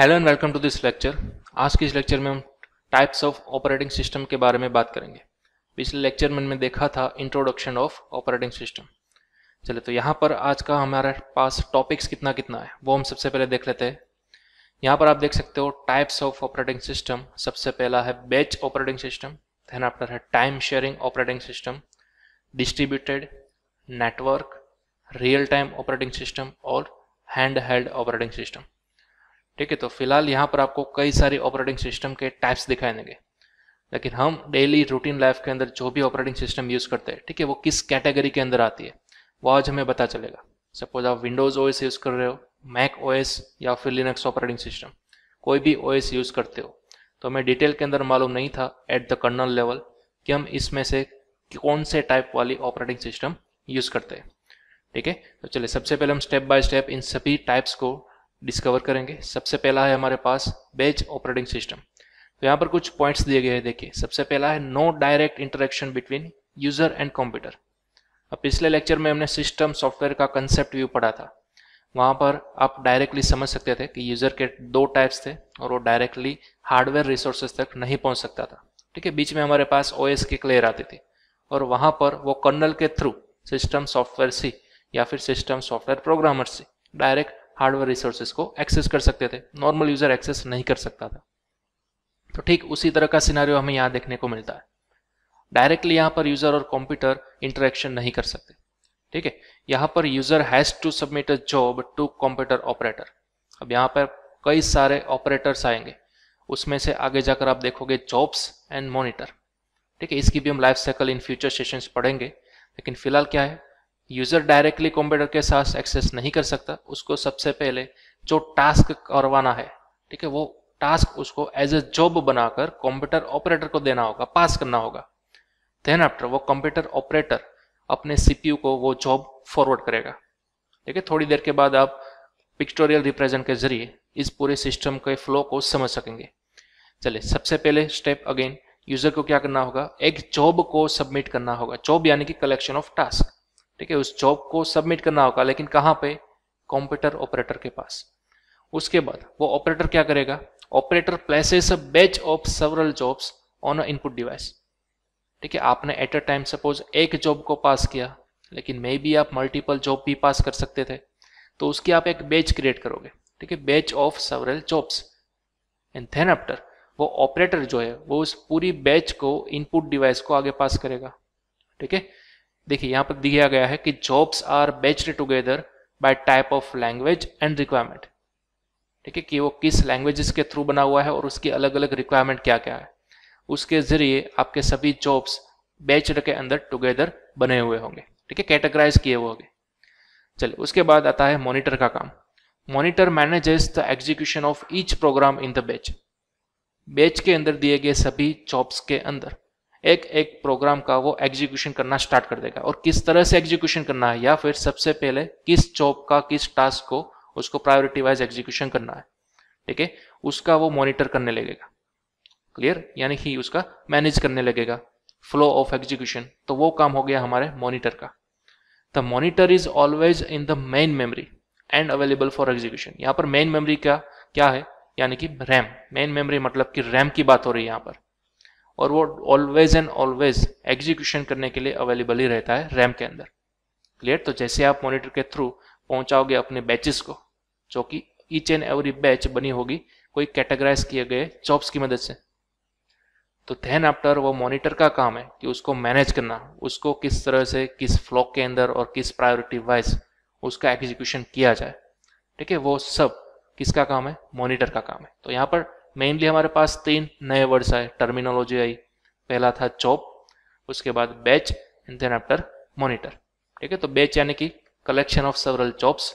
Hello and welcome to this lecture आज के इस लेक्चर में हम टाइप्स ऑफ ऑपरेटिंग सिस्टम के बारे में बात करेंगे पिछले लेक्चर में हमने देखा था इंट्रोडक्शन ऑफ ऑपरेटिंग सिस्टम चले तो यहाँ पर आज का हमारे पास टॉपिक्स कितना कितना है वो हम सबसे पहले देख लेते हैं यहाँ पर आप देख सकते हो टाइप्स ऑफ ऑपरेटिंग सिस्टम सबसे पहला है batch operating system then after है time sharing operating system distributed network real time operating system और हैंड हेल्ड ऑपरेटिंग सिस्टम ठीक है तो फिलहाल यहाँ पर आपको कई सारे ऑपरेटिंग सिस्टम के टाइप्स दिखाई देंगे लेकिन हम डेली रूटीन लाइफ के अंदर जो भी ऑपरेटिंग सिस्टम यूज़ करते हैं ठीक है वो किस कैटेगरी के अंदर आती है वो आज हमें पता चलेगा सपोज आप विंडोज़ ओ यूज़ कर रहे हो मैक ओ या फिर लिनक्स ऑपरेटिंग सिस्टम कोई भी ओ यूज़ करते हो तो हमें डिटेल के अंदर मालूम नहीं था एट द कर्नल लेवल कि हम इसमें से कौन से टाइप वाली ऑपरेटिंग सिस्टम यूज़ करते हैं ठीक है तो चलिए सबसे पहले हम स्टेप बाय स्टेप इन सभी टाइप्स को डिस्कवर करेंगे सबसे पहला है हमारे पास बेच ऑपरेटिंग सिस्टम तो यहाँ पर कुछ पॉइंट्स दिए गए हैं देखिए सबसे पहला है no direct interaction between user and computer अब पिछले लेक्चर में हमने सिस्टम सॉफ्टवेयर का कंसेप्ट व्यू पढ़ा था वहाँ पर आप डायरेक्टली समझ सकते थे कि यूज़र के दो टाइप्स थे और वो डायरेक्टली हार्डवेयर रिसोर्सेज तक नहीं पहुँच सकता था ठीक है बीच में हमारे पास ओ एस की क्लेयर आती थी और वहाँ पर वो कर्नल के थ्रू सिस्टम सॉफ्टवेयर सी या फिर सिस्टम सॉफ्टवेयर प्रोग्रामर सी डायरेक्ट हार्डवेयर रिसोर्सेज को एक्सेस कर सकते थे नॉर्मल यूजर एक्सेस नहीं कर सकता था तो ठीक उसी तरह का सिनारियो हमें यहाँ देखने को मिलता है डायरेक्टली यहाँ पर यूजर और कंप्यूटर इंटरेक्शन नहीं कर सकते ठीक है यहाँ पर user has to submit a job to computer operator अब यहाँ पर कई सारे ऑपरेटर्स आएंगे उसमें से आगे जाकर आप देखोगे जॉब्स एंड मॉनिटर ठीक है इसकी भी हम life cycle in future session पढ़ेंगे लेकिन फिलहाल क्या है यूज़र डायरेक्टली कंप्यूटर के साथ एक्सेस नहीं कर सकता उसको सबसे पहले जो टास्क करवाना है ठीक है वो टास्क उसको एज ए जॉब बनाकर कंप्यूटर ऑपरेटर को देना होगा पास करना होगा देन आफ्टर वो कंप्यूटर ऑपरेटर अपने सीपीयू को वो जॉब फॉरवर्ड करेगा ठीक है थोड़ी देर के बाद आप पिक्टोरियल रिप्रेजेंट के जरिए इस पूरे सिस्टम के फ्लो को समझ सकेंगे चले सबसे पहले स्टेप अगेन यूजर को क्या करना होगा एक जॉब को सबमिट करना होगा जॉब यानी कि कलेक्शन ऑफ टास्क ठीक है उस जॉब को सबमिट करना होगा लेकिन कहां पे कंप्यूटर ऑपरेटर के पास उसके बाद वो ऑपरेटर क्या करेगा operator places a batch of several jobs on a input device ठीक है आपने एट अ टाइम सपोज एक जॉब को पास किया लेकिन मे बी आप मल्टीपल जॉब भी पास कर सकते थे तो उसकी आप एक बैच क्रिएट करोगे ठीक है batch of several jobs and then after वो ऑपरेटर जो है वो उस पूरी बैच को इनपुट डिवाइस को आगे पास करेगा ठीक है देखिए यहाँ पर दिया गया है कि jobs are batched together by type of language and requirement ठीक है कि वो किस लैंग्वेजेस के थ्रू बना हुआ है और उसकी अलग अलग रिक्वायरमेंट क्या क्या है उसके जरिए आपके सभी जॉब्स बेच के अंदर टुगेदर बने हुए होंगे ठीक है कैटेगराइज किए हुए होंगे चलिए उसके बाद आता है मॉनिटर का काम monitor manages the execution of each program in the batch batch के अंदर दिए गए सभी जॉब्स के अंदर एक एक प्रोग्राम का वो एग्जीक्यूशन करना स्टार्ट कर देगा और किस तरह से एग्जीक्यूशन करना है या फिर सबसे पहले किस जॉब का किस टास्क को उसको प्रायोरिटी वाइज एग्जीक्यूशन करना है ठीक है उसका वो मॉनिटर करने लगेगा क्लियर यानी ही उसका मैनेज करने लगेगा फ्लो ऑफ एग्जीक्यूशन तो वो काम हो गया हमारे मॉनिटर का the monitor is always in the main memory and available for execution यहां पर मेन मेमरी का क्या है यानी कि रैम मेन मेमरी मतलब कि रैम की बात हो रही है यहां पर और वो ऑलवेज एंड ऑलवेज एग्जीक्यूशन करने के लिए अवेलेबल ही रहता है रैम के अंदर क्लियर तो जैसे आप मॉनिटर के थ्रू पहुंचाओगे अपने बैचेस को जो कि ईच एंड एवरी बैच बनी होगी कोई कैटेगराइज किए गए जॉब्स की मदद से तो धैन आफ्टर वो मॉनिटर का काम है कि उसको मैनेज करना उसको किस तरह से किस फ्लॉक के अंदर और किस प्रायोरिटी वाइज उसका एग्जीक्यूशन किया जाए ठीक है वो सब किसका काम है मॉनिटर का काम है तो यहाँ पर मेनली हमारे पास तीन नए वर्ड्स आए टर्मिनोलॉजी आई पहला था चॉप उसके बाद batch and then after monitor ठीक है तो बैच यानी कि collection of several jobs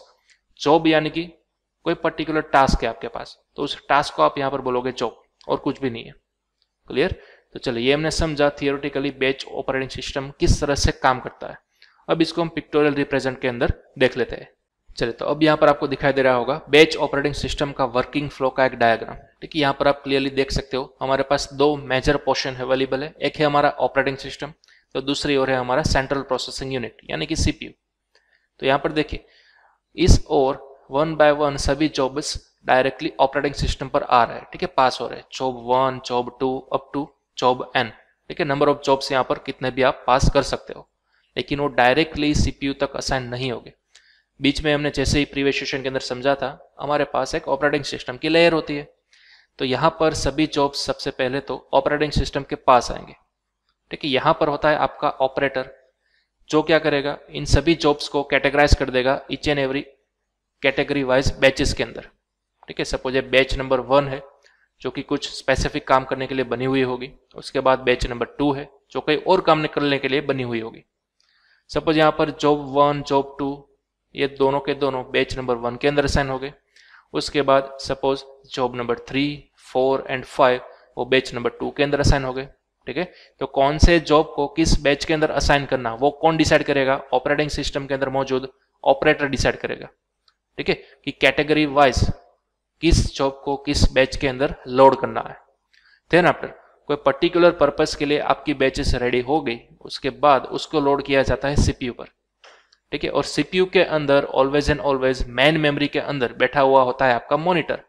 job यानी कि कोई पर्टिकुलर टास्क है आपके पास तो उस टास्क को आप यहाँ पर बोलोगे चॉप और कुछ भी नहीं है क्लियर तो चलिए ये हमने समझा थियोरिटिकली बैच ऑपरेटिंग सिस्टम किस तरह से काम करता है अब इसको हम पिक्टोरियल रिप्रेजेंट के अंदर देख लेते हैं चलिए तो अब यहाँ पर आपको दिखाई दे रहा होगा बैच ऑपरेटिंग सिस्टम का वर्किंग फ्लो का एक डायग्राम ठीक है यहाँ पर आप क्लियरली देख सकते हो हमारे पास दो मेजर पोर्शन अवेलेबल है एक है हमारा ऑपरेटिंग सिस्टम तो दूसरी ओर है हमारा सेंट्रल प्रोसेसिंग यूनिट यानी कि सीपीयू तो यहाँ पर देखिए इस ओर वन बाय वन सभी जॉब्स डायरेक्टली ऑपरेटिंग सिस्टम पर आ रहा है ठीक है पास हो रहे हैं job one job two up to job N ठीक है नंबर ऑफ जॉब्स यहाँ पर कितने भी आप पास कर सकते हो लेकिन वो डायरेक्टली सीपीयू तक असाइन नहीं गए बीच में हमने जैसे ही प्रीवियस सेशन के अंदर समझा था हमारे पास एक ऑपरेटिंग सिस्टम की लेयर होती है तो यहां पर सभी जॉब्स सबसे पहले तो ऑपरेटिंग सिस्टम के पास आएंगे ठीक है यहां पर होता है आपका ऑपरेटर जो क्या करेगा इन सभी जॉब्स को कैटेगराइज कर देगा each and every category wise batches के अंदर ठीक है सपोज ये बैच नंबर वन है जो कि कुछ स्पेसिफिक काम करने के लिए बनी हुई होगी उसके बाद बैच नंबर टू है जो कई और काम निकलने के लिए बनी हुई होगी सपोज यहाँ पर जॉब वन जॉब टू ये दोनों के दोनों बैच नंबर वन के अंदर असाइन हो गए उसके बाद suppose job number three four and five वो बैच नंबर टू के अंदर असाइन हो गए ठीक है तो कौन से जॉब को किस बैच के अंदर असाइन करना वो कौन डिसाइड करेगा ऑपरेटिंग सिस्टम के अंदर मौजूद ऑपरेटर डिसाइड करेगा ठीक है कि कैटेगरी वाइज किस जॉब को किस बैच के अंदर लोड करना है देन आफ्टर कोई पर्टिकुलर पर्पज के लिए आपकी बैचेस रेडी हो गई उसके बाद उसको लोड किया जाता है सीपीयू पर ठीक है और सीपीयू के अंदर always and always main memory के अंदर बैठा हुआ होता है आपका मॉनिटर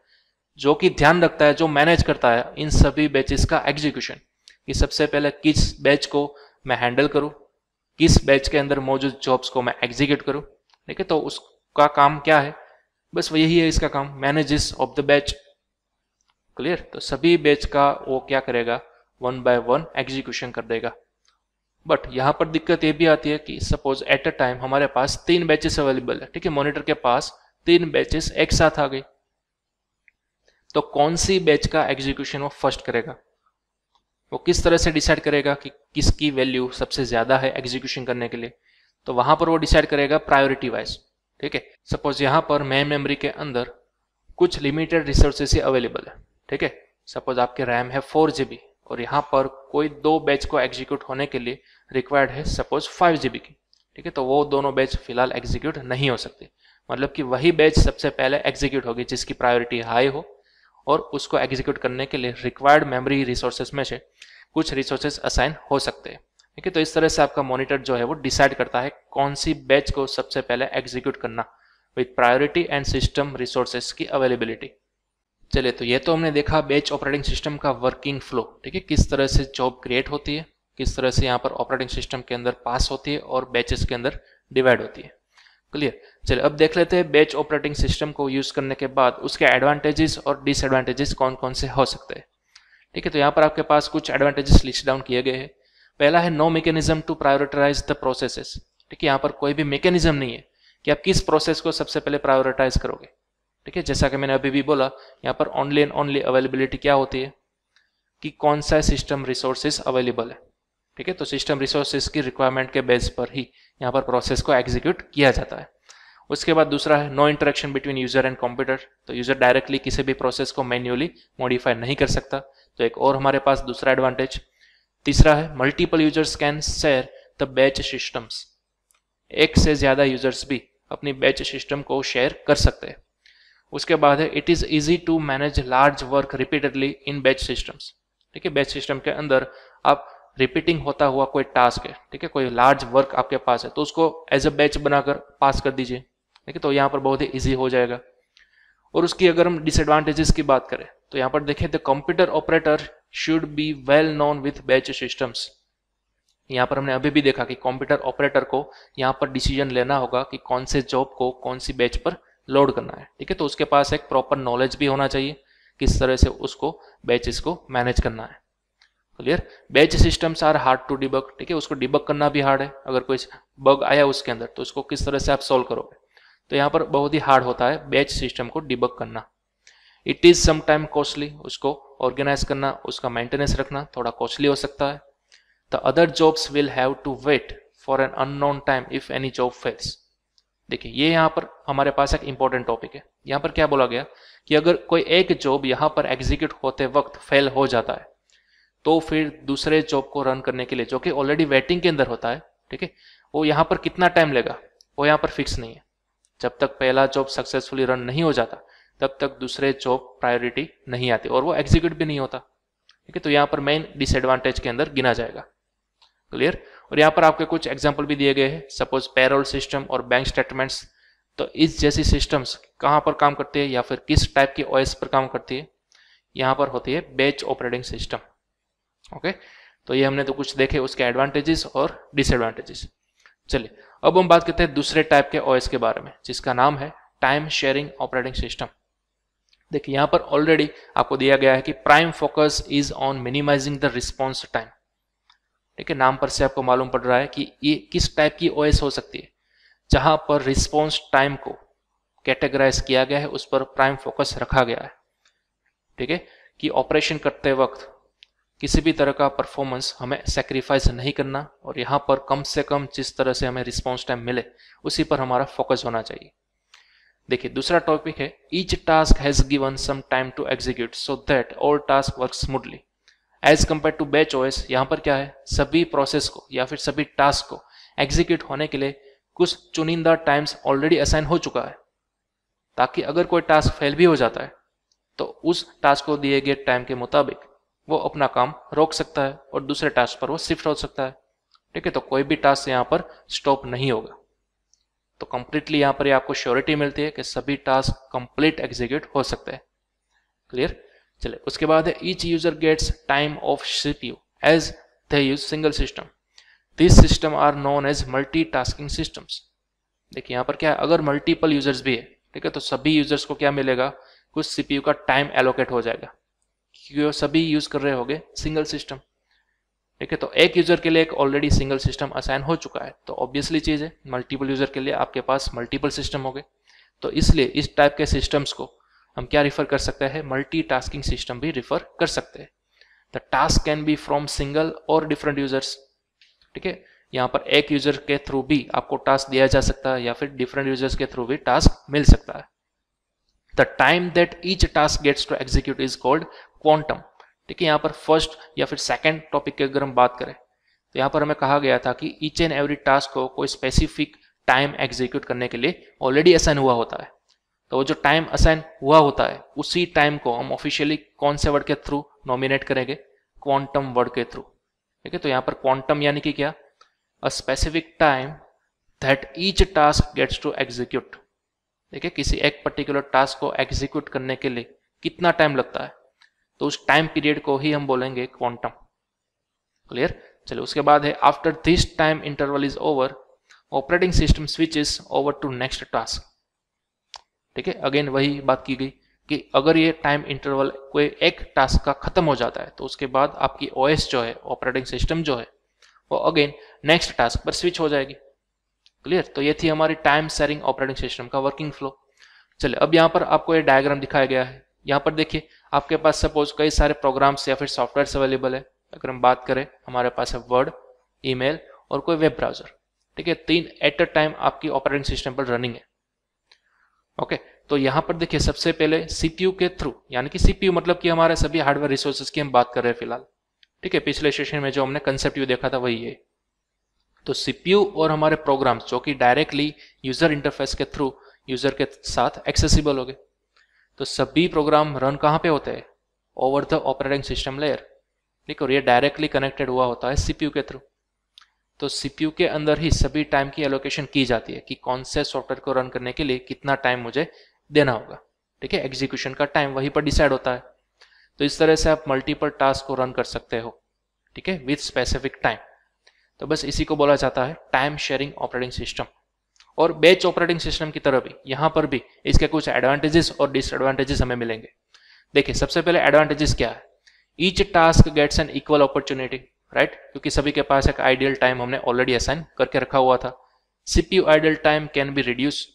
जो कि ध्यान रखता है जो मैनेज करता है इन सभी बैचेस का एग्जीक्यूशन कि सबसे पहले किस बैच को मैं हैंडल करूं किस बैच के अंदर मौजूद जॉब्स को मैं एग्जीक्यूट करूं ठीक है तो उसका काम क्या है बस यही है इसका काम manages of the batch clear तो सभी बैच का वो क्या करेगा वन बाय वन एग्जीक्यूशन कर देगा बट यहाँ पर दिक्कत ये भी आती है कि सपोज एट अ टाइम हमारे पास तीन बैचेस अवेलेबल है ठीक है मॉनिटर के पास तीन बैचेस एक साथ आ गई तो कौन सी बैच का एग्जीक्यूशन वो फर्स्ट करेगा वो किस तरह से डिसाइड करेगा कि किसकी वैल्यू सबसे ज़्यादा है एग्जीक्यूशन करने के लिए तो वहां पर वो डिसाइड करेगा प्रायोरिटी वाइज ठीक है सपोज यहां पर मेन मेमोरी के अंदर कुछ लिमिटेड रिसोर्सेस ही अवेलेबल है ठीक है सपोज आपके रैम है फोर जीबी और यहाँ पर कोई दो बैच को एग्जीक्यूट होने के लिए रिक्वायर्ड है सपोज फाइव जी की ठीक है तो वो दोनों बैच फिलहाल एग्जीक्यूट नहीं हो सकते मतलब कि वही बैच सबसे पहले एग्जीक्यूट होगी जिसकी प्रायोरिटी हाई हो और उसको एग्जीक्यूट करने के लिए रिक्वायर्ड मेमोरी रिसोर्सेज में से कुछ रिसोर्सेज असाइन हो सकते हैं ठीक है तो इस तरह से आपका मॉनिटर जो है वो डिसाइड करता है कौन सी बैच को सबसे पहले एग्जीक्यूट करना with priority and system resources की अवेलेबिलिटी चले तो ये तो हमने देखा बैच ऑपरेटिंग सिस्टम का वर्किंग फ्लो ठीक है किस तरह से जॉब क्रिएट होती है किस तरह से यहाँ पर ऑपरेटिंग सिस्टम के अंदर पास होती है और बैचेस के अंदर डिवाइड होती है क्लियर चलिए अब देख लेते हैं बैच ऑपरेटिंग सिस्टम को यूज करने के बाद उसके एडवांटेजेस और डिसएडवांटेजेस कौन कौन से हो सकते हैं ठीक है तो यहाँ पर आपके पास कुछ एडवांटेजेस लिस्ट डाउन किए गए हैं पहला है no mechanism to prioritize the processes ठीक है यहाँ पर कोई भी मेकेनिज्म नहीं है कि आप किस प्रोसेस को सबसे पहले प्रायोरिटाइज करोगे ठीक है जैसा कि मैंने अभी भी बोला यहाँ पर ऑनली एंड ऑनली अवेलेबिलिटी क्या होती है कि कौन सा सिस्टम रिसोर्सेस अवेलेबल है ठीक है तो सिस्टम रिसोर्सेज की रिक्वायरमेंट के बेस पर ही यहाँ पर प्रोसेस को एग्जीक्यूट किया जाता है उसके बाद दूसरा है no interaction between user and computer तो यूजर डायरेक्टली किसी भी प्रोसेस को मैन्युअली मॉडिफाई नहीं कर सकता तो एक और हमारे पास दूसरा एडवांटेज तीसरा है multiple users can share the batch systems एक से ज़्यादा यूजर्स भी अपनी बैच सिस्टम को शेयर कर सकते हैं उसके बाद है it is easy to manage large work repeatedly in batch systems ठीक है बैच सिस्टम के अंदर आप रिपीटिंग होता हुआ कोई टास्क है ठीक है कोई लार्ज वर्क आपके पास है तो उसको एज अ बैच बनाकर पास कर दीजिए ठीक है तो यहाँ पर बहुत ही ईजी हो जाएगा और उसकी अगर हम डिसएडवांटेजेस की बात करें तो यहाँ पर देखें the computer operator should be well known with batch systems यहाँ पर हमने अभी भी देखा कि कंप्यूटर ऑपरेटर को यहाँ पर डिसीजन लेना होगा कि कौन से जॉब को कौन सी बैच पर लोड करना है ठीक है तो उसके पास एक प्रॉपर नॉलेज भी होना चाहिए किस तरह से उसको बैचेस को मैनेज करना है clear batch systems are hard to debug ठीक है उसको डिबक करना भी हार्ड है अगर कोई बग आया उसके अंदर तो उसको किस तरह से आप सॉल्व करोगे तो यहाँ पर बहुत ही हार्ड होता है बैच सिस्टम को डिबक करना इट इज़ समाइम कॉस्टली उसको ऑर्गेनाइज करना उसका मेंटेनेंस रखना थोड़ा कॉस्टली हो सकता है the other jobs will have to wait for an unknown time if any job fails देखिए ये यहाँ पर हमारे पास एक इंपॉर्टेंट टॉपिक है यहाँ पर क्या बोला गया कि अगर कोई एक जॉब यहाँ पर एग्जीक्यूट होते वक्त फेल हो जाता है तो फिर दूसरे जॉब को रन करने के लिए जो कि ऑलरेडी वेटिंग के अंदर होता है ठीक है वो यहाँ पर कितना टाइम लेगा वो यहाँ पर फिक्स नहीं है जब तक पहला जॉब सक्सेसफुली रन नहीं हो जाता तब तक दूसरे जॉब प्रायोरिटी नहीं आती और वो एग्जीक्यूट भी नहीं होता ठीक है तो यहाँ पर मेन डिसएडवांटेज के अंदर गिना जाएगा क्लियर और यहाँ पर आपके कुछ एग्जाम्पल भी दिए गए हैं सपोज पैरोल सिस्टम और बैंक स्टेटमेंट्स तो इस जैसी सिस्टम्स कहाँ पर काम करती है या फिर किस टाइप की ओएस पर काम करती है यहाँ पर होती है बैच ऑपरेटिंग सिस्टम ओके तो ये हमने तो कुछ देखे उसके एडवांटेजेस और डिसएडवांटेजेस चलिए अब हम बात करते हैं दूसरे टाइप के ओएस के बारे में जिसका नाम है टाइम शेयरिंग ऑपरेटिंग सिस्टम देखिए यहाँ पर ऑलरेडी आपको दिया गया है कि prime focus is on minimizing the response time ठीक है नाम पर से आपको मालूम पड़ रहा है कि ये किस टाइप की ओएस हो सकती है जहां पर रिस्पॉन्स टाइम को कैटेगराइज किया गया है उस पर प्राइम फोकस रखा गया है ठीक है कि ऑपरेशन करते वक्त किसी भी तरह का परफॉर्मेंस हमें सेक्रीफाइस नहीं करना और यहाँ पर कम से कम जिस तरह से हमें रिस्पॉन्स टाइम मिले उसी पर हमारा फोकस होना चाहिए देखिए दूसरा टॉपिक है each task has given some time to execute so that all task work smoothly as compare to batch OS यहाँ पर क्या है सभी प्रोसेस को या फिर सभी टास्क को एग्जीक्यूट होने के लिए कुछ चुनिंदा टाइम्स ऑलरेडी असाइन हो चुका है ताकि अगर कोई टास्क फेल भी हो जाता है तो उस टास्क को दिए गए टाइम के मुताबिक वो अपना काम रोक सकता है और दूसरे टास्क पर वो शिफ्ट हो सकता है ठीक है तो कोई भी टास्क यहाँ पर स्टॉप नहीं होगा तो कंप्लीटली यहाँ पर आपको श्योरिटी मिलती है कि सभी टास्क कंप्लीट एग्जीक्यूट हो सकते हैं क्लियर चले उसके बाद है each user gets time of CPU as they use single system this system are known as multi tasking systems देखिए यहाँ पर क्या है अगर मल्टीपल यूजर्स भी है ठीक है तो सभी यूजर्स को क्या मिलेगा कुछ सीपीयू का टाइम एलोकेट हो जाएगा क्योंकि वो सभी यूज कर रहे होंगे सिंगल सिस्टम ठीक है तो एक यूजर के लिए एक ऑलरेडी सिंगल सिस्टम असाइन हो चुका है तो ऑब्वियसली चीज है मल्टीपल यूजर के लिए आपके पास मल्टीपल सिस्टम हो गए तो इसलिए इस टाइप के सिस्टम्स को हम क्या रिफर कर सकते हैं टास्किंग सिस्टम भी रिफर कर सकते हैं the task can be from single और डिफरेंट यूजर्स ठीक है यहाँ पर एक यूजर के थ्रू भी आपको टास्क दिया जा सकता है या फिर डिफरेंट यूजर्स के थ्रू भी टास्क मिल सकता है the time that each task gets to execute is called quantum ठीक है यहाँ पर फर्स्ट या फिर सेकेंड टॉपिक की अगर हम बात करें तो यहाँ पर हमें कहा गया था कि ईच एंड एवरी टास्क को कोई स्पेसिफिक टाइम एग्जीक्यूट करने के लिए ऑलरेडी असाइन हुआ होता है तो जो टाइम असाइन हुआ होता है उसी टाइम को हम ऑफिशियली कौन से वर्ड के थ्रू नॉमिनेट करेंगे क्वांटम वर्ड के थ्रू ठीक है तो यहां पर क्वांटम यानी कि क्या a specific time that each task gets to execute ठीक है किसी एक पर्टिकुलर टास्क को एग्जीक्यूट करने के लिए कितना टाइम लगता है तो उस टाइम पीरियड को ही हम बोलेंगे क्वांटम क्लियर चलो उसके बाद है after this time interval is over operating system switch is over to next task ठीक है अगेन वही बात की गई कि अगर ये टाइम इंटरवल कोई एक टास्क का ख़त्म हो जाता है तो उसके बाद आपकी ओएस जो है ऑपरेटिंग सिस्टम जो है वो अगेन नेक्स्ट टास्क पर स्विच हो जाएगी क्लियर तो ये थी हमारी टाइम सेरिंग ऑपरेटिंग सिस्टम का वर्किंग फ्लो चलिए अब यहाँ पर आपको ये डायग्राम दिखाया गया है यहाँ पर देखिए आपके पास सपोज कई सारे प्रोग्राम्स या फिर सॉफ्टवेयर अवेलेबल है अगर हम बात करें हमारे पास है वर्ड ईमेल और कोई वेब ब्राउजर ठीक है तीन एट अ टाइम आपकी ऑपरेटिंग सिस्टम पर रनिंग है ओके तो यहां पर देखिए सबसे पहले सीपीयू के थ्रू यानी कि सीपीयू मतलब कि हमारे सभी हार्डवेयर रिसोर्सेज की हम बात कर रहे हैं फिलहाल ठीक है पिछले सेशन में जो हमने कंसेप्ट देखा था वही है तो सीपीयू और हमारे प्रोग्राम जो कि डायरेक्टली यूजर इंटरफेस के थ्रू यूजर के साथ एक्सेसिबल हो गए तो सभी प्रोग्राम रन कहाँ पे होते हैं over the operating system layer ठीक है और ये डायरेक्टली कनेक्टेड हुआ होता है सीपीयू के थ्रू तो सीपीयू के अंदर ही सभी टाइम की एलोकेशन की जाती है कि कौन से सॉफ्टवेयर को रन करने के लिए कितना टाइम मुझे देना होगा ठीक है एग्जीक्यूशन का टाइम वहीं पर डिसाइड होता है तो इस तरह से आप मल्टीपल टास्क को रन कर सकते हो ठीक है विथ स्पेसिफिक टाइम तो बस इसी को बोला जाता है टाइम शेयरिंग ऑपरेटिंग सिस्टम और बैच ऑपरेटिंग सिस्टम की तरह भी यहाँ पर भी इसके कुछ एडवांटेजेस और डिसएडवांटेजेस हमें मिलेंगे देखिए सबसे पहले एडवांटेजेस क्या है each task gets an equal opportunity right right? क्योंकि सभी के पास एक आइडियल टाइम हमने ऑलरेडी असाइन करके रखा हुआ था CPU ideal time can be reduce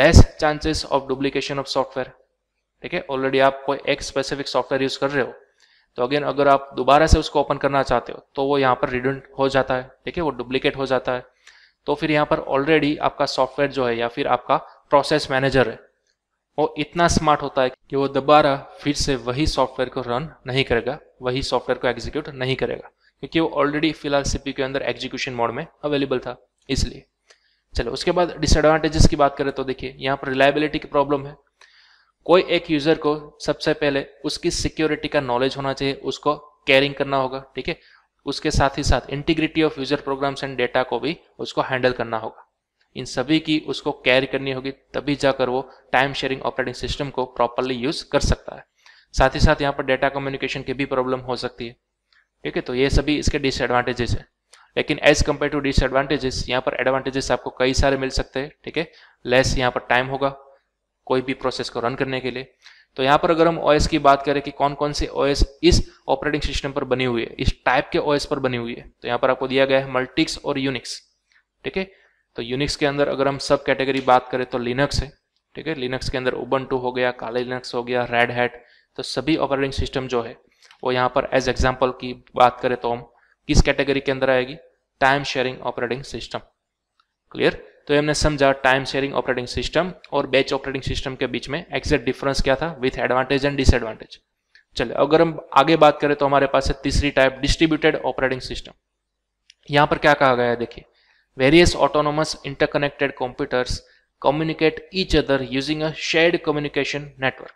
less chances of duplication of software ठीक है ऑलरेडी आप कोई एक स्पेसिफिक सॉफ्टवेयर यूज कर रहे हो तो अगेन अगर आप दोबारा से उसको ओपन करना चाहते हो तो वो यहाँ पर रिडेंट हो जाता है ठीक है वो डुप्लीकेट हो जाता है तो फिर यहाँ पर ऑलरेडी आपका सॉफ्टवेयर जो है या फिर आपका प्रोसेस मैनेजर है वो इतना स्मार्ट होता है कि वो दोबारा फिर से वही सॉफ्टवेयर को रन नहीं करेगा वही सॉफ्टवेयर को एग्जीक्यूट नहीं करेगा क्योंकि वो ऑलरेडी फिलहाल सीपी के अंदर एग्जीक्यूशन मोड में अवेलेबल था इसलिए चलो उसके बाद डिसएडवांटेजेस की बात करें तो देखिए यहाँ पर रिलायबिलिटी की प्रॉब्लम है कोई एक यूजर को सबसे पहले उसकी सिक्योरिटी का नॉलेज होना चाहिए उसको कैरिंग करना होगा ठीक है उसके साथ ही साथ integrity of user programs and data को भी उसको हैंडल करना होगा इन सभी की उसको कैरी करनी होगी तभी जाकर वो टाइम शेयरिंग ऑपरेटिंग सिस्टम को प्रॉपरली यूज कर सकता है साथ ही साथ यहाँ पर डेटा कम्युनिकेशन की भी प्रॉब्लम हो सकती है ठीक है तो ये सभी इसके डिसएडवांटेजेस है लेकिन एज कम्पेयर टू डिसएडवांटेजेस यहाँ पर एडवांटेजेस आपको कई सारे मिल सकते हैं ठीक है लेस यहाँ पर टाइम होगा कोई भी प्रोसेस को रन करने के लिए तो यहाँ पर अगर हम ओएस की बात करें कि कौन कौन से ओएस इस ऑपरेटिंग सिस्टम पर बनी हुई है इस टाइप के ओएस पर बनी हुई है तो यहाँ पर आपको दिया गया है मल्टिक्स और यूनिक्स ठीक है तो यूनिक्स के अंदर अगर हम सब कैटेगरी बात करें तो लिनक्स है ठीक है लिनक्स के अंदर ओबन टू हो गया काले लिनक्स हो गया रेड हैट तो सभी ऑपरेटिंग सिस्टम जो है वो यहाँ पर एज एग्जाम्पल की बात करें तो हम किस कैटेगरी के अंदर आएगी time sharing operating system clear तो हमने समझा टाइम शेयरिंग ऑपरेटिंग सिस्टम और बैच ऑपरेटिंग सिस्टम के बीच में एक्जेक्ट डिफरेंस क्या था विथ एडवांटेज एंड डिसएडवांटेज चलिए अगर हम आगे बात करें तो हमारे पास है तीसरी टाइप डिस्ट्रीब्यूटेड ऑपरेटिंग सिस्टम यहां पर क्या कहा गया है देखिए Various autonomous interconnected computers communicate each other using a shared communication network.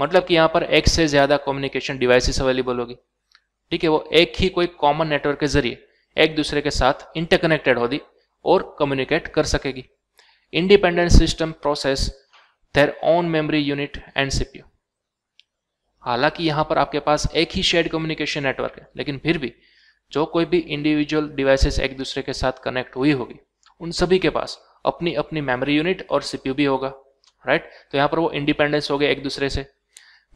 मतलब कि यहाँ पर एक से ज़्यादा कम्युनिकेशन डिवाइसेस अवेलेबल होगी ठीक है वो एक ही कोई कॉमन नेटवर्क के जरिए एक दूसरे के साथ इंटरकनेक्टेड होगी और कम्युनिकेट कर सकेगी independent system process their own memory unit and CPU हालांकि यहां पर आपके पास एक ही शेड कम्युनिकेशन नेटवर्क है लेकिन फिर भी जो कोई भी इंडिविजुअल डिवाइसेस एक दूसरे के साथ कनेक्ट हुई होगी उन सभी के पास अपनी अपनी मेमोरी यूनिट और सीपीयू भी होगा राइट right? तो यहाँ पर वो इंडिपेंडेंस हो गए एक दूसरे से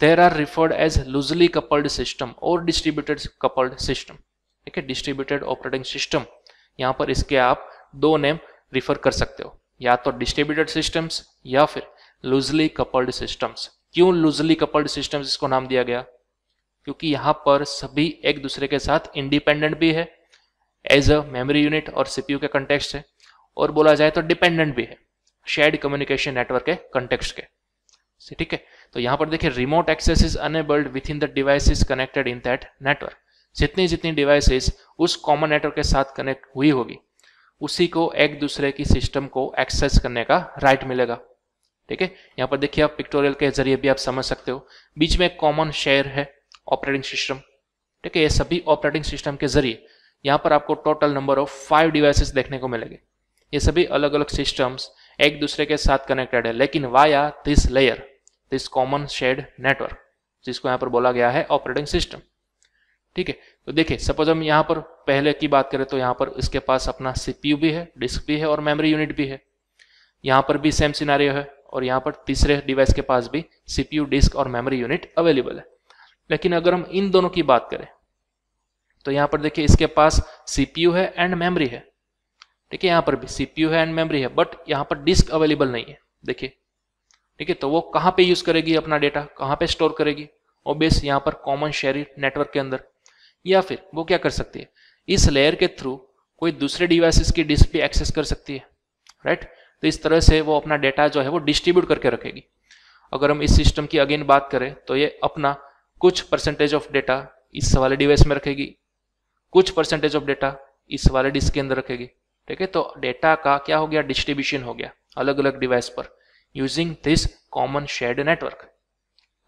there are referred as loosely coupled system और डिस्ट्रीब्यूटेड कपल्ड सिस्टम ठीक है डिस्ट्रीब्यूटेड ऑपरेटिंग सिस्टम यहाँ पर इसके आप दो नेम रिफर कर सकते हो या तो डिस्ट्रीब्यूटेड सिस्टम्स या फिर लूजली कपल्ड सिस्टम्स क्यों लूजली कपल्ड सिस्टम्स इसको नाम दिया गया क्योंकि यहां पर सभी एक दूसरे के साथ इंडिपेंडेंट भी है एज अ मेमोरी यूनिट और सीपीयू के कंटेक्स्ट है और बोला जाए तो डिपेंडेंट भी है शेयर्ड कम्युनिकेशन नेटवर्क के कंटेक्स्ट के ठीक है तो यहां पर देखिए remote access is enabled with in the devices connected in that network जितनी जितनी डिवाइसेस उस कॉमन नेटवर्क के साथ कनेक्ट हुई होगी उसी को एक दूसरे की सिस्टम को एक्सेस करने का राइट मिलेगा ठीक है यहाँ पर देखिए आप पिक्टोरियल के जरिए भी आप समझ सकते हो बीच में एक कॉमन शेयर है ऑपरेटिंग सिस्टम ठीक है ये सभी ऑपरेटिंग सिस्टम के जरिए यहाँ पर आपको total number of five devices देखने को मिलेंगे ये सभी अलग अलग सिस्टम्स एक दूसरे के साथ कनेक्टेड है लेकिन via this layer this common shared network जिसको यहाँ पर बोला गया है ऑपरेटिंग सिस्टम ठीक है तो देखिए सपोज हम यहाँ पर पहले की बात करें तो यहाँ पर इसके पास अपना सीपीयू भी है डिस्क भी है और मेमोरी यूनिट भी है यहाँ पर भी सेम सिनारियो है और यहाँ पर तीसरे डिवाइस के पास भी सीपीयू डिस्क और मेमोरी यूनिट अवेलेबल है लेकिन अगर हम इन दोनों की बात करें तो यहां पर देखिए इसके पास सीपीयू है एंड मेमोरी है ठीक है यहां पर भी सीपीयू है एंड मेमोरी है बट यहां पर डिस्क अवेलेबल नहीं है देखिए ठीक है तो वो कहां पे यूज करेगी अपना डेटा कहां पे स्टोर करेगी बेस यहां पर कॉमन शेयर नेटवर्क के अंदर या फिर वो क्या कर सकती है इस लेयर के थ्रू कोई दूसरे डिवाइसिस की डिस्क भी एक्सेस कर सकती है राइट तो इस तरह से वो अपना डेटा जो है वो डिस्ट्रीब्यूट करके रखेगी अगर हम इस सिस्टम की अगेन बात करें तो ये अपना कुछ परसेंटेज ऑफ डेटा इस वाले डिवाइस में रखेगी कुछ परसेंटेज ऑफ डेटा इस वाले डिस्क के अंदर रखेगी ठीक है तो डेटा का क्या हो गया डिस्ट्रीब्यूशन हो गया अलग अलग डिवाइस पर using this common shared network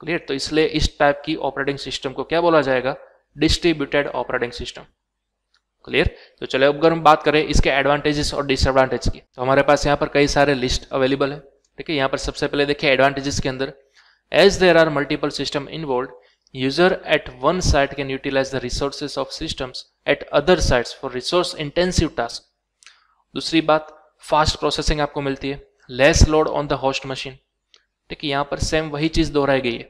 clear तो इसलिए इस टाइप की ऑपरेटिंग सिस्टम को क्या बोला जाएगा डिस्ट्रीब्यूटेड ऑपरेटिंग सिस्टम क्लियर तो चले अब अगर हम बात करें इसके एडवांटेजेस और डिसएडवांटेज की तो हमारे पास यहाँ पर कई सारे लिस्ट अवेलेबल है ठीक है यहाँ पर सबसे पहले देखिए एडवांटेजेस के अंदर as there are multiple system involve User at one site can utilize the resources of systems at other sites for resource intensive task. दूसरी बात fast processing आपको मिलती है less load on the host machine. ठीक है यहाँ पर same वही चीज़ दोहराई गई है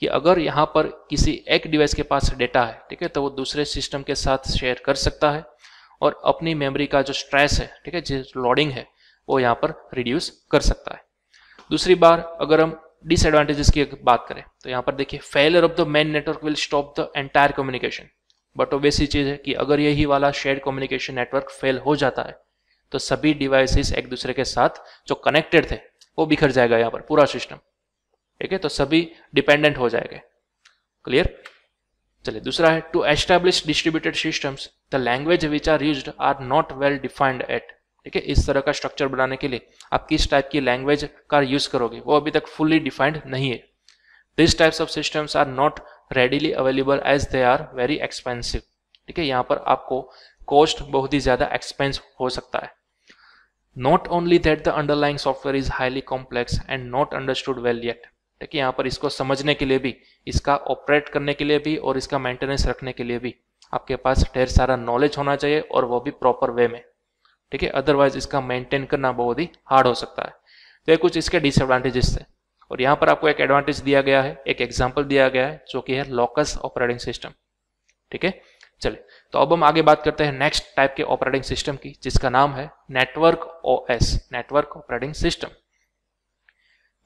कि अगर यहाँ पर किसी एक डिवाइस के पास डेटा है ठीक है तो वो दूसरे सिस्टम के साथ शेयर कर सकता है और अपनी मेमोरी का जो स्ट्रेस है ठीक है जो लोडिंग है वो यहाँ पर रिड्यूस कर सकता है दूसरी बार अगर हम डिसएडवांटेजेस की बात करें तो यहाँ पर देखिए failure of the main network will stop the entire communication but वो वैसी चीज़ है कि अगर यही वाला शेयर कम्युनिकेशन नेटवर्क फेल हो जाता है तो सभी डिवाइसेस एक दूसरे के साथ जो कनेक्टेड थे वो बिखर जाएगा यहाँ पर पूरा सिस्टम ठीक है तो सभी डिपेंडेंट हो जाएंगे क्लियर चलिए दूसरा है to establish distributed systems the language which are use are not well defined at ठीक है इस तरह का स्ट्रक्चर बनाने के लिए आप किस टाइप की लैंग्वेज का यूज करोगे वो अभी तक फुल्ली डिफाइंड नहीं है this types of systems are not readily available as they are very expensive ठीक है यहाँ पर आपको कॉस्ट बहुत ही ज़्यादा एक्सपेंस हो सकता है not only that the underlying software is highly complex and not understood well yet ठीक है यहाँ पर इसको समझने के लिए भी इसका ऑपरेट करने के लिए भी और इसका मेंटेनेंस रखने के लिए भी आपके पास ढेर सारा नॉलेज होना चाहिए और वो भी प्रॉपर वे में ठीक है अदरवाइज इसका मेंटेन करना बहुत ही हार्ड हो सकता है तो ये कुछ इसके डिसएडवांटेजेस थे और यहाँ पर आपको एक एडवांटेज दिया गया है एक एग्जाम्पल दिया गया है जो कि है लॉकस ऑपरेटिंग सिस्टम ठीक है चले तो अब हम आगे बात करते हैं नेक्स्ट टाइप के ऑपरेटिंग सिस्टम की जिसका नाम है network S network operating system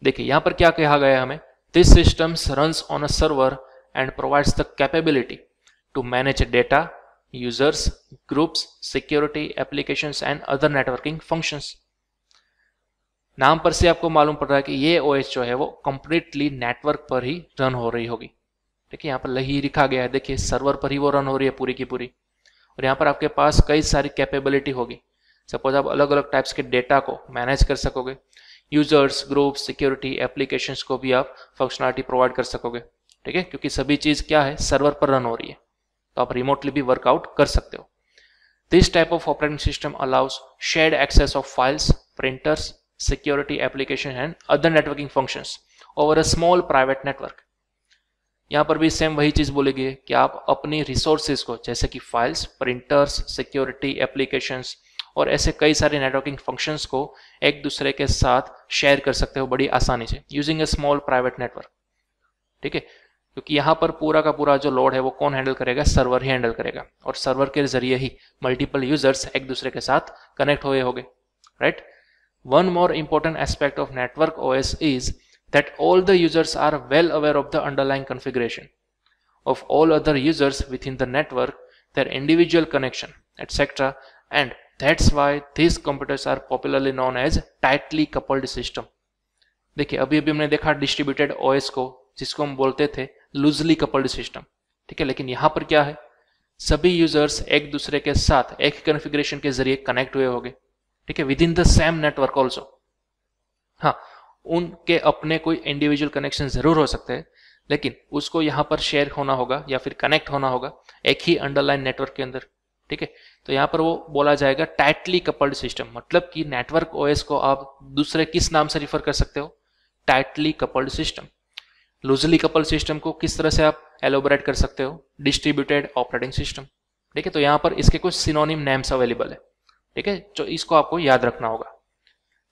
देखिए यहां पर क्या कहा गया हमें this system run on a server and provides the capability to manage data users, groups, security, applications and other networking functions. नाम पर से आपको मालूम पड़ रहा है कि ये ओ जो है वो कंप्लीटली नेटवर्क पर ही रन हो रही होगी देखिए यहाँ पर लही लिखा गया है देखिए सर्वर पर ही वो रन हो रही है पूरी की पूरी और यहाँ पर आपके पास कई सारी कैपेबिलिटी होगी सपोज आप अलग अलग टाइप्स के डेटा को मैनेज कर सकोगे यूजर्स ग्रुप सिक्योरिटी एप्लीकेशंस को भी आप फंक्शनलिटी प्रोवाइड कर सकोगे ठीक है क्योंकि सभी चीज़ क्या है सर्वर पर रन हो रही है तो आप रिमोटली भी वर्कआउट कर सकते हो this type of operating system allows shared access of files printers security application and other networking functions over a small private network यहाँ पर भी सेम वही चीज बोलेगी कि आप अपनी रिसोर्सेज को जैसे कि फाइल्स प्रिंटर्स सिक्योरिटी एप्लीकेशंस और ऐसे कई सारे नेटवर्किंग फंक्शंस को एक दूसरे के साथ शेयर कर सकते हो बड़ी आसानी से using a small private network ठीक है क्योंकि यहाँ पर पूरा का पूरा जो लोड है वो कौन हैंडल करेगा सर्वर ही हैंडल करेगा और सर्वर के जरिए ही मल्टीपल यूजर्स एक दूसरे के साथ कनेक्ट हुए होंगे right one more important aspect of network O S is that all the users are well aware of the underlying of all other users with in the network their individual connection etcetera and that's why this computers are popularly known as tightly coupled system देखिए अभी अभी हमने देखा distributed OS को जिसको हम बोलते थे लूजली कपल्ड सिस्टम ठीक है लेकिन यहाँ पर क्या है सभी यूजर्स एक दूसरे के साथ एक कन्फिग्रेशन के जरिए कनेक्ट हुए होंगे ठीक है with in the same network also हाँ उनके अपने कोई इंडिविजुअल कनेक्शन जरूर हो सकते हैं लेकिन उसको यहां पर शेयर होना होगा या फिर कनेक्ट होना होगा एक ही अंडरलाइन नेटवर्क के अंदर ठीक है तो यहाँ पर वो बोला जाएगा टाइटली कपल्ड सिस्टम मतलब कि नेटवर्क ओएस को आप दूसरे किस नाम से रिफर कर सकते हो tightly coupled system loosely couple system को किस तरह से आप एलोबरेट कर सकते हो डिस्ट्रीब्यूटेड ऑपरेटिंग सिस्टम ठीक है तो यहाँ पर इसके कुछ सिनोनिम नेम्स अवेलेबल है ठीक है जो इसको आपको याद रखना होगा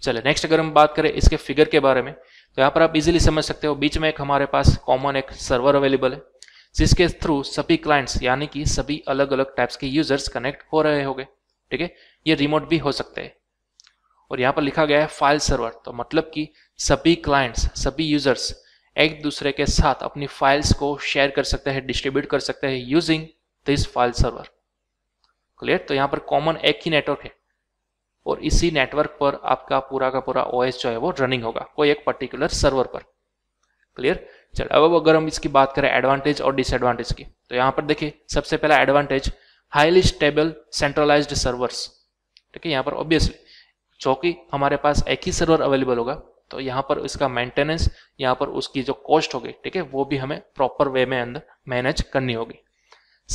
चले नेक्स्ट अगर हम बात करें इसके फिगर के बारे में तो यहाँ पर आप इजीली समझ सकते हो बीच में एक हमारे पास कॉमन एक सर्वर अवेलेबल है जिसके थ्रू सभी क्लाइंट्स यानी कि सभी अलग अलग टाइप्स के यूजर्स कनेक्ट हो रहे होंगे ठीक है ये रिमोट भी हो सकते हैं और यहाँ पर लिखा गया है फाइल सर्वर तो मतलब कि सभी क्लाइंट्स सभी यूजर्स एक दूसरे के साथ अपनी फाइल्स को शेयर कर सकते हैं डिस्ट्रीब्यूट कर सकते हैं using this file server clear तो यहां पर कॉमन एक ही नेटवर्क है और इसी नेटवर्क पर आपका पूरा का पूरा ओएस जो है वो रनिंग होगा कोई एक पर्टिकुलर सर्वर पर क्लियर चल अब अगर हम इसकी बात करें एडवांटेज और डिसएडवांटेज की तो यहां पर देखिए सबसे पहला advantage highly stable centralized servers ठीक है यहां पर ऑब्वियसली जो कि हमारे पास एक ही सर्वर अवेलेबल होगा तो यहाँ पर इसका मेंटेनेंस यहाँ पर उसकी जो कॉस्ट होगी ठीक है वो भी हमें प्रॉपर वे में अंदर मैनेज करनी होगी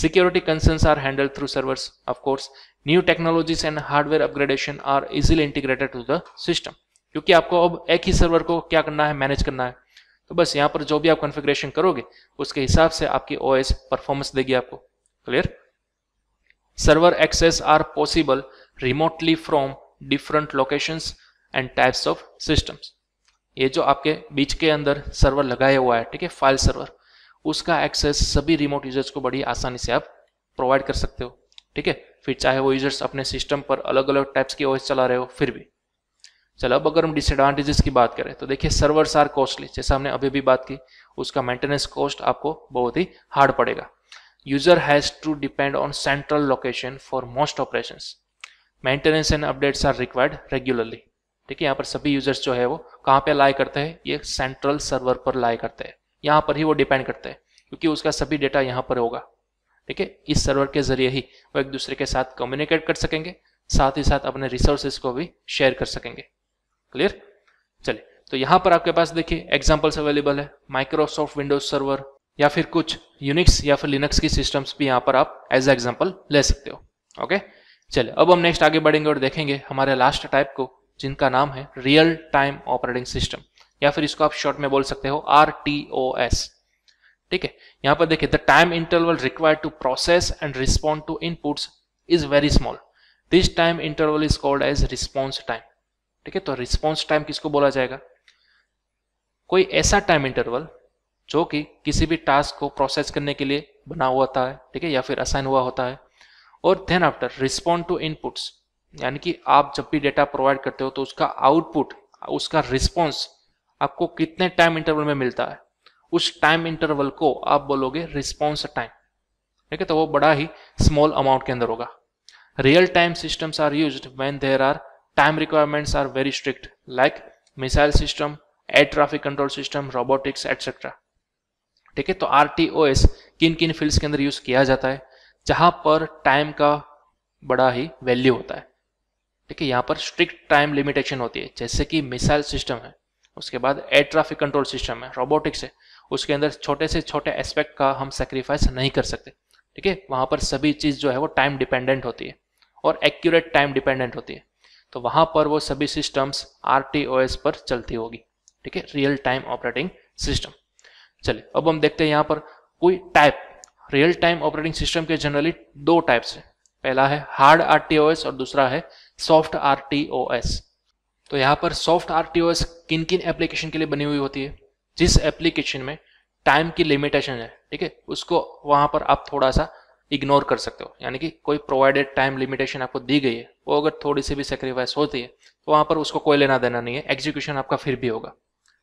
security concern are handle through servers of course new technologies and hardware upgradation are easily integrated to the system क्योंकि आपको अब एक ही सर्वर को क्या करना है मैनेज करना है तो बस यहाँ पर जो भी आप कॉन्फ़िगरेशन करोगे उसके हिसाब से आपकी ओएस परफॉर्मेंस देगी आपको clear server access are possible remotely from different locations and types of systems ये जो आपके बीच के अंदर सर्वर लगाया हुआ है ठीक है फाइल सर्वर उसका एक्सेस सभी रिमोट यूजर्स को बड़ी आसानी से आप प्रोवाइड कर सकते हो ठीक है फिर चाहे वो यूजर्स अपने सिस्टम पर अलग अलग टाइप्स की ओएस चला रहे हो फिर भी चलो अब अगर हम डिसएडवांटेजेस की बात करें तो देखिए सर्वर्स आर कॉस्टली जैसा हमने अभी भी बात की उसका मेंटेनेंस कॉस्ट आपको बहुत ही हार्ड पड़ेगा user has to depend on central location for most operations maintenance and updates are required regularly ठीक है यहाँ पर सभी यूजर्स जो है वो कहाँ पे लाई करते हैं ये सेंट्रल सर्वर पर लाई करते हैं यहाँ पर ही वो डिपेंड करते हैं क्योंकि उसका सभी डेटा यहाँ पर होगा ठीक है इस सर्वर के जरिए ही वो एक दूसरे के साथ कम्युनिकेट कर सकेंगे साथ ही साथ अपने रिसोर्सेस को भी शेयर कर सकेंगे क्लियर चलिए तो यहाँ पर आपके पास देखिए एग्जाम्पल्स अवेलेबल है माइक्रोसॉफ्ट विंडोज सर्वर या फिर कुछ यूनिक्स या फिर लिनक्स की सिस्टम्स भी यहाँ पर आप एज एग्जाम्पल ले सकते हो ओके चलिए अब हम नेक्स्ट आगे बढ़ेंगे और देखेंगे हमारे लास्ट टाइप को जिनका नाम है रियल टाइम ऑपरेटिंग सिस्टम या फिर इसको आप शॉर्ट में बोल सकते हो आर ठीक है यहां पर देखिए the time interval required to process and respond to inputs is very small this time interval is called as response time ठीक है तो रिस्पॉन्स टाइम किसको बोला जाएगा कोई ऐसा टाइम इंटरवल जो कि किसी भी टास्क को प्रोसेस करने के लिए बना हुआ होता है ठीक है या फिर असाइन हुआ होता है और then after respond to inputs यानी कि आप जब भी डेटा प्रोवाइड करते हो तो उसका आउटपुट उसका रिस्पॉन्स आपको कितने टाइम इंटरवल में मिलता है उस टाइम इंटरवल को आप बोलोगे रिस्पॉन्स टाइम ठीक है तो वो बड़ा ही स्मॉल अमाउंट के अंदर होगा real time systems are use when there are time requirements are very strict like missile system air traffic control system robotics etcetera ठीक है तो आर किन किन फील्ड्स के अंदर यूज किया जाता है जहां पर टाइम का बड़ा ही वैल्यू होता है ठीक है यहाँ पर स्ट्रिक्ट टाइम लिमिटेशन होती है जैसे कि मिसाइल सिस्टम है उसके बाद एयर ट्रैफिक कंट्रोल सिस्टम है रोबोटिक्स है उसके अंदर छोटे से छोटे एस्पेक्ट का हम सेक्रीफाइस नहीं कर सकते ठीक है वहाँ पर सभी चीज़ जो है वो टाइम डिपेंडेंट होती है और एक्यूरेट टाइम डिपेंडेंट होती है तो वहाँ पर वो सभी सिस्टम्स आर पर चलती होगी ठीक है रियल टाइम ऑपरेटिंग सिस्टम चलिए अब हम देखते हैं यहाँ पर कोई type real time operating system के जनरली दो टाइप्स हैं पहला है हार्ड आर और दूसरा है सॉफ्ट आर तो यहाँ पर सॉफ्ट आर किन किन एप्लीकेशन के लिए बनी हुई होती है जिस एप्लीकेशन में टाइम की लिमिटेशन है ठीक है उसको वहां पर आप थोड़ा सा इग्नोर कर सकते हो यानी कि कोई प्रोवाइडेड टाइम लिमिटेशन आपको दी गई है वो अगर थोड़ी सी भी सेक्रीफाइस होती है तो वहां पर उसको कोई लेना देना नहीं है एग्जीक्यूशन आपका फिर भी होगा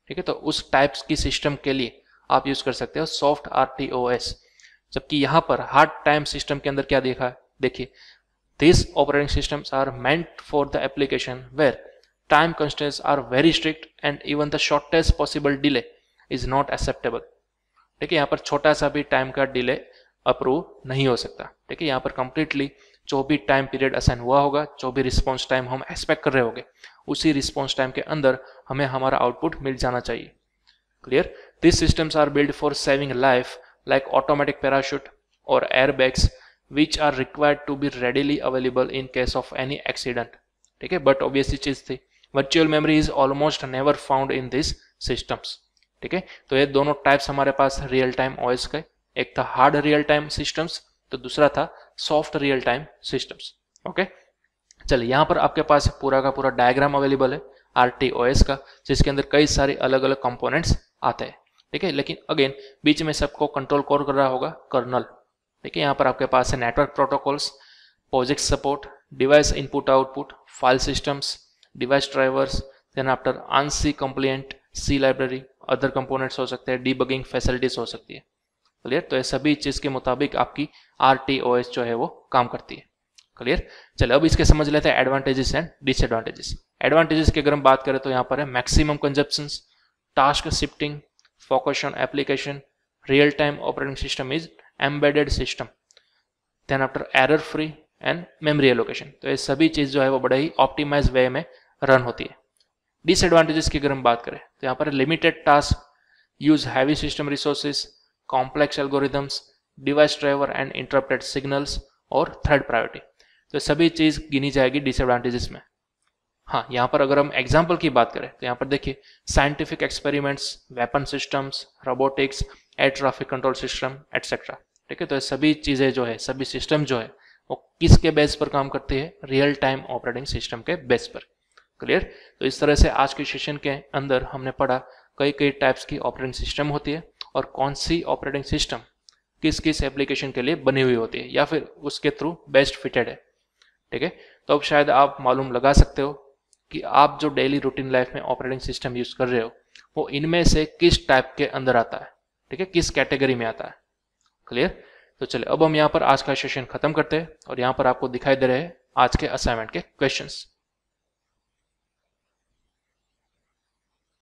ठीक है तो उस टाइप्स की सिस्टम के लिए आप यूज़ कर सकते हो सॉफ्ट आर जबकि यहाँ पर हार्ड टाइम सिस्टम के अंदर क्या देखा है देखिए These operating systems are meant for the application where time constraints are very strict and even the shortest possible delay is not acceptable. ठीक है यहाँ पर छोटा सा भी टाइम का डिले अप्रूव नहीं हो सकता ठीक है यहाँ पर कंप्लीटली जो भी टाइम पीरियड असाइन हुआ होगा जो भी रिस्पॉन्स टाइम हम एक्सपेक्ट कर रहे होंगे उसी रिस्पॉन्स टाइम के अंदर हमें हमारा आउटपुट मिल जाना चाहिए clear this systems are build for saving life like automatic parachute और bags which are required to be readily available in case of any accident ठीक है बट ऑब्वियस चीज़ थी virtual memory is almost never found in this systems ठीक है तो ये दोनों टाइप्स हमारे पास रियल टाइम ओएस के एक था हार्ड रियल टाइम सिस्टम्स तो दूसरा था soft real time systems okay चलिए यहाँ पर आपके पास पूरा का पूरा डायग्राम अवेलेबल है आर का जिसके अंदर कई सारे अलग अलग कंपोनेंट्स आते हैं ठीक है लेकिन अगेन बीच में सबको कंट्रोल कौन कर रहा होगा कर्नल है यहाँ पर आपके पास है network protocols project support device input output file systems device drivers then after ANSI compliant C library other components हो सकते हैं डीबगिंग फैसिलिटीज हो सकती है क्लियर तो ये सभी चीज़ के मुताबिक आपकी आर जो है वो काम करती है क्लियर चलो अब इसके समझ लेते हैं एडवांटेजेस एंड डिसएडवांटेजेस एडवांटेजेस की अगर हम बात करें तो यहाँ पर है maximum consumption task shifting focus on application real time operating system is embedded system then after error free and memory allocation तो ये सभी चीज़ जो है वो बड़े ही ऑप्टिमाइज वे में रन होती है डिसएडवांटेजेस की अगर हम बात करें तो यहाँ पर limited task use heavy system resources complex algorithms device driver and interrupted signals और थर्ड प्रायोरिटी तो सभी चीज़ गिनी जाएगी डिसएडवांटेजेस में हाँ यहाँ पर अगर हम एग्जाम्पल की बात करें तो यहाँ पर देखिए scientific experiments weapon systems robotics air traffic control system etcetera ठीक है तो सभी चीज़ें जो है सभी सिस्टम जो है वो किसके बेस पर काम करती है रियल टाइम ऑपरेटिंग सिस्टम के बेस पर क्लियर तो इस तरह से आज के सेशन के अंदर हमने पढ़ा कई कई टाइप्स की ऑपरेटिंग सिस्टम होती है और कौन सी ऑपरेटिंग सिस्टम किस किस एप्लीकेशन के लिए बनी हुई होती है या फिर उसके थ्रू बेस्ट फिटेड है ठीक है तो अब शायद आप मालूम लगा सकते हो कि आप जो डेली रूटीन लाइफ में ऑपरेटिंग सिस्टम यूज कर रहे हो वो इनमें से किस टाइप के अंदर आता है ठीक है किस कैटेगरी में आता है क्लियर तो चलिए अब हम यहाँ पर आज का सेशन खत्म करते हैं और यहाँ पर आपको दिखाई दे रहे हैं आज के असाइनमेंट के क्वेश्चंस